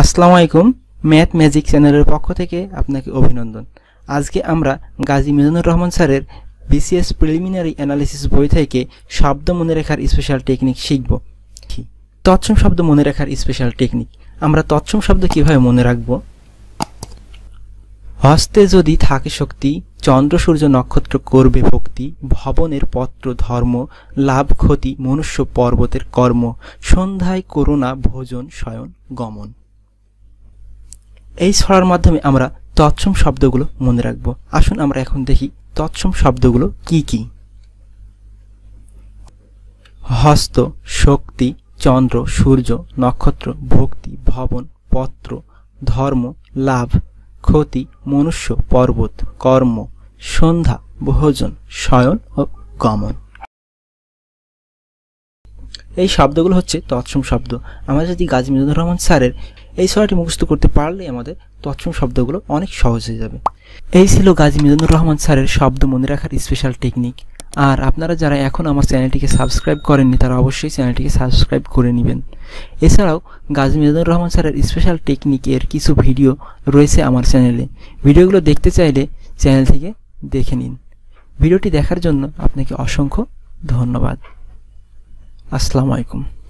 আসসালামু আলাইকুম math magic চ্যানেলের পক্ষ থেকে আপনাকে অভিনন্দন আজকে আমরা গাজী মিজানুর রহমান স্যারের বিসিএস প্রিলিমিনারি অ্যানালিসিস বই থেকে শব্দ মনে রাখার স্পেশাল টেকনিক শিখব তৎসম শব্দ মনে রাখার স্পেশাল টেকনিক আমরা তৎসম শব্দ কিভাবে মনে রাখব হস্তে যদি থাকে শক্তি চন্দ্র সূর্য নক্ষত্র করবে ভক্তি ভবনের পত্র ধর্ম লাভ ক্ষতি মনুষ্য পর্বতের কর্ম সন্ধ্যায় করুণা ভোজন শয়ন গমন এই ছড়ার মাধ্যমে আমরা তৎসম শব্দগুলো মনে রাখব আসুন আমরা এখন দেখি তৎসম শব্দগুলো কি কি হস্ত শক্তি চন্দ্র সূর্য নক্ষত্র ভক্তি ভবন পত্র ধর্ম লাভ ক্ষতি মনুষ্য পর্বত কর্ম সন্ধ্যা ভোজন শয়ন ও গমন এই শব্দগুলো হচ্ছে তৎসম শব্দ আমরা যদি গাজী মিজুর রহমান স্যারের এই সরাটি মুখস্থ করতে পারলেই আমাদের তৎসম শব্দগুলো অনেক সহজ হয়ে যাবে এই ছিল গাজী মিজানুর রহমান স্যারের শব্দ মনে রাখার স্পেশাল টেকনিক আর আপনারা যারা এখন আমার চ্যানেলটিকে সাবস্ক্রাইব করেননি তারা অবশ্যই চ্যানেলটিকে সাবস্ক্রাইব করে নেবেন এছাড়াও গাজী মিজানুর রহমান স্যারের স্পেশাল টেকনিকের কিছু ভিডিও রয়েছে আমার চ্যানেলে ভিডিওগুলো দেখতে চাইলে চ্যানেল থেকে দেখে নিন ভিডিওটি দেখার জন্য আপনাকে অসংখ্য ধন্যবাদ আসসালামু আলাইকুম